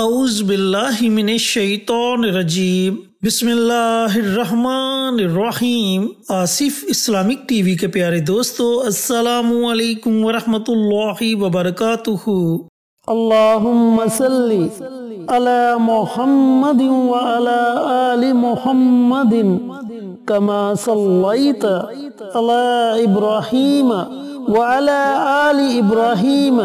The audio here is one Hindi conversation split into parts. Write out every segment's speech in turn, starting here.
अउज़बिल्लिमिनशैतरजीम बिस्मिल्लाहिर्रहमानिर्रहीम आसिफ इस्लामिक टीवी के प्यारे दोस्तों अस्सलाम वालेकुम वरहमतुल्लाहि वबरकातुहु अल्लाहुम्म सल्ली अला मुहम्मद व अला आलि मुहम्मद कमा सल्लैत अला इब्राहीम व अला आलि इब्राहीम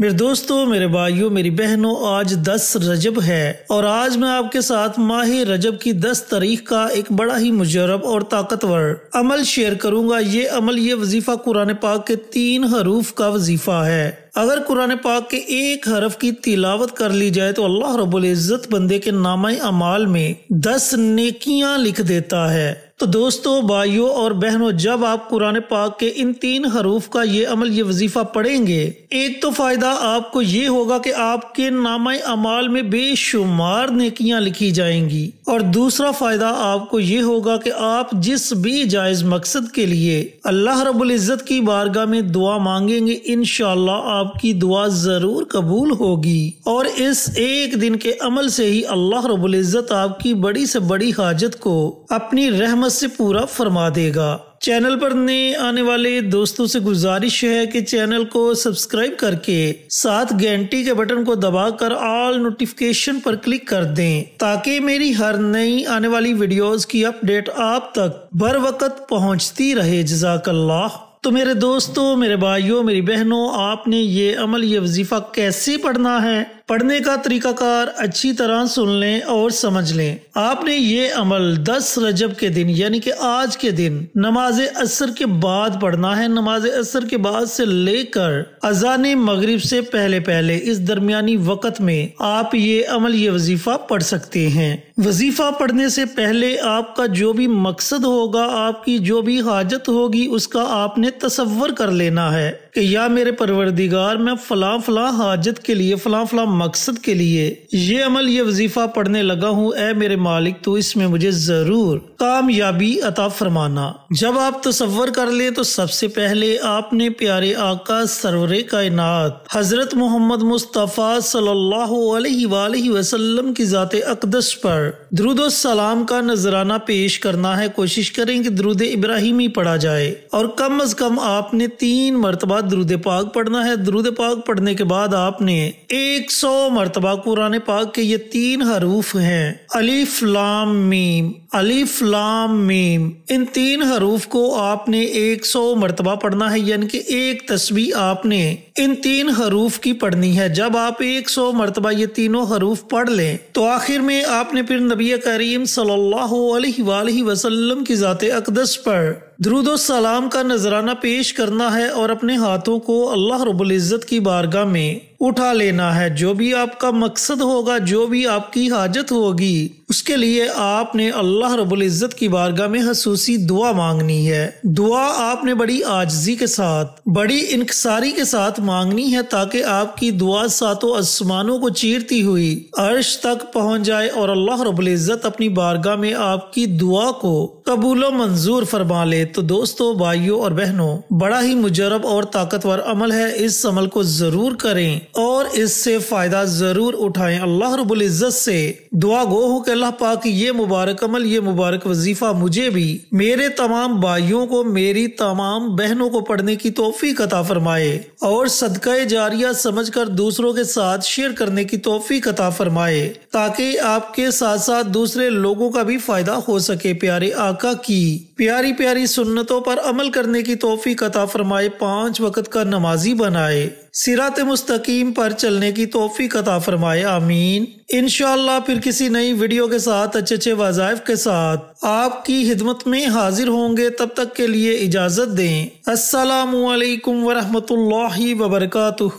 मेरे दोस्तों मेरे भाइयों मेरी बहनों आज 10 रजब है और आज मैं आपके साथ माह रजब की 10 तारीख का एक बड़ा ही मुजरब और ताकतवर अमल शेयर करूंगा ये अमल ये वजीफा कुरान पाक के तीन हरूफ का वजीफा है अगर कुरान पाक के एक हरफ की तिलावत कर ली जाए तो अल्लाह रबुल्ज़त बंदे के नाम अमाल में दस नेकियां लिख देता है तो दोस्तों भाइयों और बहनों जब आप कुरान पाक के इन तीन हरूफ का ये अमल ये वजीफा पढ़ेंगे एक तो फायदा आपको ये होगा कि आपके नाम अमाल में बेशुमार नेकियां लिखी जाएंगी और दूसरा फायदा आपको ये होगा कि आप जिस भी जायज मकसद के लिए अल्लाह रबुल्जत की बारगाह में दुआ मांगेंगे इनशाला आप आपकी दुआ ज़रूर कबूल होगी और इस एक दिन के अमल से ही अल्लाह रबुल्ज़त आपकी बड़ी से बड़ी हाजत को अपनी रहमत से पूरा फरमा देगा चैनल पर नए आने वाले दोस्तों से गुजारिश है कि चैनल को सब्सक्राइब करके साथ घंटी के बटन को दबाकर ऑल नोटिफिकेशन पर क्लिक कर दें ताकि मेरी हर नई आने वाली वीडियोस की अपडेट आप तक बर वक्त पहुंचती रहे जजाकल्ला तो मेरे दोस्तों मेरे भाइयों मेरी बहनों आपने ये अमल ये वजीफ़ा कैसे पढ़ना है पढ़ने का तरीकाकार अच्छी तरह सुन लें और समझ लें आपने ये अमल 10 रजब के दिन यानी कि आज के दिन नमाज असर के बाद पढ़ना है नमाज असर के बाद से लेकर अजान मगरिब से पहले पहले इस दरमियानी वक़्त में आप ये अमल ये वजीफा पढ़ सकते हैं वजीफा पढ़ने से पहले आपका जो भी मकसद होगा आपकी जो भी हाजत होगी उसका आपने तस्वर कर लेना है कि या मेरे परवरदिगार मैं फलां फलां हाजत के लिए फलां फलां मकसद के लिए ये अमल ये वजीफा पढ़ने लगा हूँ ए मेरे मालिक तो इसमें मुझे जरूर कामयाबी अता फरमाना जब आप तस्वर कर ले तो सबसे पहले आपने प्यारे आका सरवर कायनात हजरत मोहम्मद मुस्तफ़ा सल्लल्लाहु अलैहि वसल्लम की ज़ात अकदस पर द्रुद सलाम का नजराना पेश करना है कोशिश करें कि द्रुद इब्राहिमी पढ़ा जाए और कम अज कम आपने तीन मरतबा बाद दरुद पाक पढ़ना है दरुद पाक पढ़ने के बाद आपने 100 मरतबा कुरान पाक के ये तीन हरूफ हैं अलीफ लाम मीम अलीफ लाम मीम इन तीन हरूफ को आपने 100 मरतबा पढ़ना है यानी कि एक तस्वी आपने इन तीन हरूफ की पढ़नी है जब आप 100 मरतबा ये तीनों हरूफ पढ़ लें तो आखिर में आपने फिर नबी करीम सल्लल्लाहु अलैहि वसल्लम की ज़ात अकदस पर सलाम का नजराना पेश करना है और अपने हाथों को अल्लाह रबुल्ज़त की बारगाह में उठा लेना है जो भी आपका मकसद होगा जो भी आपकी हाजत होगी उसके लिए आपने अल्लाह रबुल्ज़त की बारगाह में खसूसी दुआ मांगनी है दुआ आपने बड़ी आजजी के साथ बड़ी इंकसारी के साथ मांगनी है ताकि आपकी दुआ सातों आसमानों को चीरती हुई अर्श तक पहुंच जाए और अल्लाह रबुल्ज़त अपनी बारगाह में आपकी दुआ को कबूल मंजूर फरमा ले तो दोस्तों भाइयों और बहनों बड़ा ही मुजरब और ताकतवर अमल है इस अमल को ज़रूर करें और इससे फ़ायदा ज़रूर उठाएं अल्लाह रबुल्ज़त से दुआ गो हो कि अल्लाह पाक ये मुबारक अमल ये मुबारक वजीफ़ा मुझे भी मेरे तमाम भाइयों को मेरी तमाम बहनों को पढ़ने की तोहफी कता फरमाए और सदका जारिया समझ कर दूसरों के साथ शेयर करने की तोहफी कता फरमाए ताकि आपके साथ साथ दूसरे लोगों का भी फ़ायदा हो सके प्यारे आका की प्यारी प्यारी सुन्नतों पर अमल करने की तोहफी कता फरमाए पाँच वक्त का नमाजी बनाए सिरात मुस्तकीम पर चलने की तोफ़ी कता फरमाए आमीन इन फिर किसी नई वीडियो के साथ अच्छे अच्छे वज़ायफ के साथ आपकी हिदमत में हाजिर होंगे तब तक के लिए इजाज़त दें असलकम वरहमल वबरकू